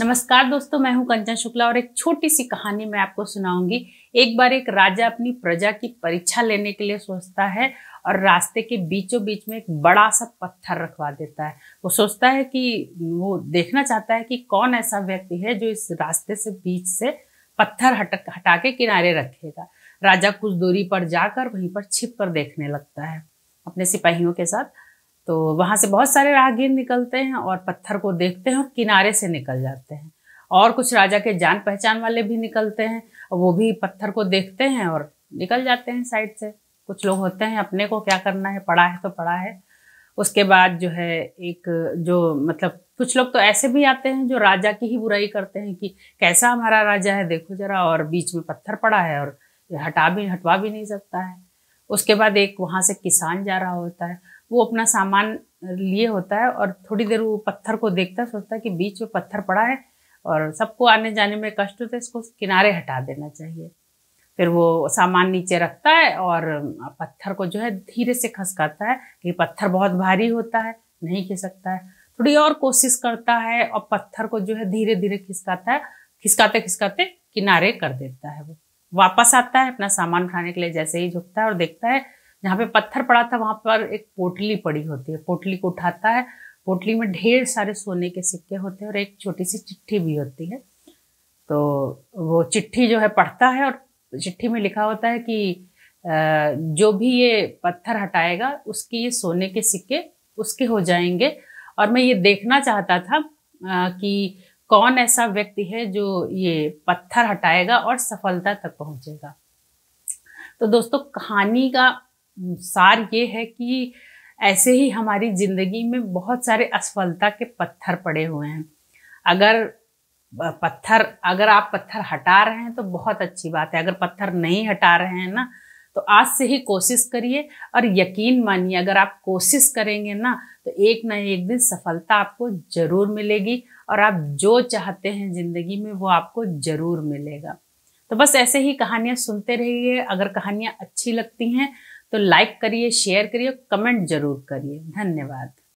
नमस्कार दोस्तों मैं हूं कंचन शुक्ला और एक छोटी सी कहानी मैं आपको सुनाऊंगी एक बार एक राजा अपनी प्रजा की परीक्षा लेने के लिए सोचता है और रास्ते के बीचों बीच में एक बड़ा सा पत्थर रखवा देता है वो सोचता है कि वो देखना चाहता है कि कौन ऐसा व्यक्ति है जो इस रास्ते से बीच से पत्थर हट हटा के किनारे रखेगा राजा कुछ दूरी पर जाकर वहीं पर छिप कर देखने लगता है अपने सिपाहियों के साथ तो वहाँ से बहुत सारे राहगीर निकलते हैं और पत्थर को देखते हैं और किनारे से निकल जाते हैं और कुछ राजा के जान पहचान वाले भी निकलते हैं वो भी पत्थर को देखते हैं और निकल जाते हैं साइड से कुछ लोग होते हैं अपने को क्या करना है पढ़ा है तो पढ़ा है उसके बाद जो है एक जो मतलब कुछ लोग तो ऐसे भी आते हैं जो राजा की ही बुराई करते हैं कि कैसा हमारा राजा है देखो जरा और बीच में पत्थर पड़ा है और हटा भी हटवा भी नहीं सकता है उसके बाद एक वहाँ से किसान जा रहा होता है वो अपना सामान लिए होता है और थोड़ी देर वो पत्थर को देखता है सोचता है कि बीच में पत्थर पड़ा है और सबको आने जाने में कष्ट होता है इसको किनारे हटा देना चाहिए फिर वो सामान नीचे रखता है और पत्थर को जो है धीरे से खसकाता है कि पत्थर बहुत भारी होता है नहीं खिसकता है थोड़ी और कोशिश करता है और पत्थर को जो है धीरे धीरे खिसकाता है खिसकाते खिसकाते किनारे कर देता है वो वापस आता है अपना सामान उठाने के लिए जैसे ही झुकता है और देखता है जहाँ पे पत्थर पड़ा था वहाँ पर एक पोटली पड़ी होती है पोटली को उठाता है पोटली में ढेर सारे सोने के सिक्के होते हैं और एक छोटी सी चिट्ठी भी होती है तो वो चिट्ठी जो है पढ़ता है और चिट्ठी में लिखा होता है कि जो भी ये पत्थर हटाएगा उसके ये सोने के सिक्के उसके हो जाएंगे और मैं ये देखना चाहता था कि कौन ऐसा व्यक्ति है जो ये पत्थर हटाएगा और सफलता तक पहुंचेगा तो दोस्तों कहानी का सार ये है कि ऐसे ही हमारी ज़िंदगी में बहुत सारे असफलता के पत्थर पड़े हुए हैं अगर पत्थर अगर आप पत्थर हटा रहे हैं तो बहुत अच्छी बात है अगर पत्थर नहीं हटा रहे हैं ना तो आज से ही कोशिश करिए और यकीन मानिए अगर आप कोशिश करेंगे ना तो एक ना एक दिन सफलता आपको ज़रूर मिलेगी और आप जो चाहते हैं ज़िंदगी में वो आपको ज़रूर मिलेगा तो बस ऐसे ही कहानियाँ सुनते रहिए अगर कहानियाँ अच्छी लगती हैं तो लाइक करिए शेयर करिए कमेंट जरूर करिए धन्यवाद